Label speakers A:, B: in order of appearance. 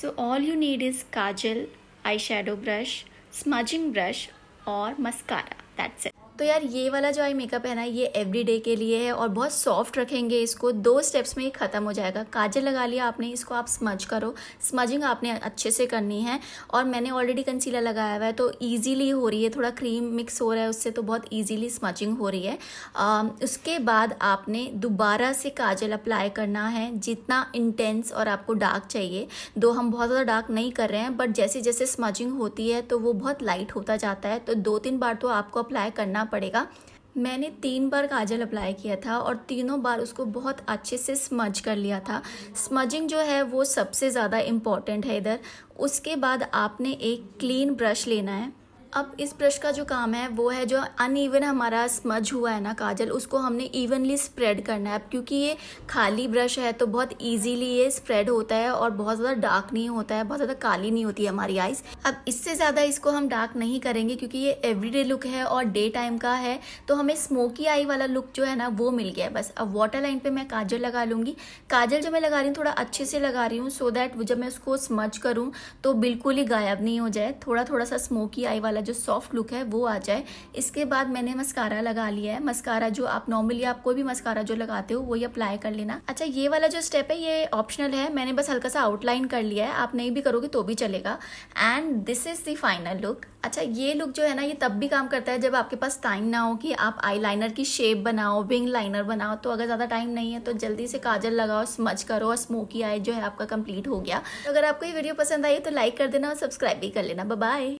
A: So all you need is kajal, eyeshadow brush, smudging brush or mascara. That's it. तो यार ये वाला जो आई मेकअप है ना ये एवरीडे के लिए है और बहुत सॉफ्ट रखेंगे इसको दो स्टेप्स में ही ख़त्म हो जाएगा काजल लगा लिया आपने इसको आप स्मज करो स्मजिंग आपने अच्छे से करनी है और मैंने ऑलरेडी कंसीलर लगाया हुआ है तो ईजीली हो रही है थोड़ा क्रीम मिक्स हो रहा है उससे तो बहुत ईजिली स्मजिंग हो रही है आ, उसके बाद आपने दोबारा से काजल अप्लाई करना है जितना इंटेंस और आपको डार्क चाहिए दो हम बहुत ज़्यादा डार्क नहीं कर रहे हैं बट जैसे जैसे स्मजिंग होती है तो वो बहुत लाइट होता जाता है तो दो तीन बार तो आपको अप्लाई करना पड़ेगा मैंने तीन बार काजल अप्लाई किया था और तीनों बार उसको बहुत अच्छे से स्मज कर लिया था स्मजिंग जो है वो सबसे ज़्यादा इम्पॉर्टेंट है इधर उसके बाद आपने एक क्लीन ब्रश लेना है अब इस ब्रश का जो काम है वो है जो अनइवन हमारा स्मज हुआ है ना काजल उसको हमने इवनली स्प्रेड करना है अब क्योंकि ये खाली ब्रश है तो बहुत इजीली ये स्प्रेड होता है और बहुत ज़्यादा डार्क नहीं होता है बहुत ज़्यादा काली नहीं होती है हमारी आईज अब इससे ज़्यादा इसको हम डार्क नहीं करेंगे क्योंकि ये एवरीडे लुक है और डे टाइम का है तो हमें स्मोकी आई वाला लुक जो है ना वो मिल गया है बस अब वाटर लाइन पर मैं काजल लगा लूँगी काजल जो मैं लगा रही हूँ थोड़ा अच्छे से लगा रही हूँ सो दैट जब मैं उसको स्मज करूँ तो बिल्कुल ही गायब नहीं हो जाए थोड़ा थोड़ा सा स्मोकी आई वाला वाला जो सॉफ्ट लुक है वो आ जाए इसके बाद मैंने मस्कारा लगा लिया है मस्कारा जो आप नॉर्मली आप कोई भी मस्कारा जो लगाते हो वही अप्लाई कर लेना अच्छा ये वाला जो स्टेप है ये ऑप्शनल है मैंने बस हल्का सा आउटलाइन कर लिया है आप नहीं भी करोगे तो भी चलेगा and this is the final look अच्छा ये लुक जो है ना ये तब भी काम करता है जब आपके पास टाइम ना हो कि आप लाइनर की शेप बनाओ विंग लाइनर बनाओ तो अगर ज़्यादा टाइम नहीं है तो जल्दी से काजल लगाओ स्मच करो और स्मोकी आई जो है आपका कंप्लीट हो गया तो अगर आपको ये वीडियो पसंद आई तो लाइक कर देना और सब्सक्राइब भी कर लेना बाय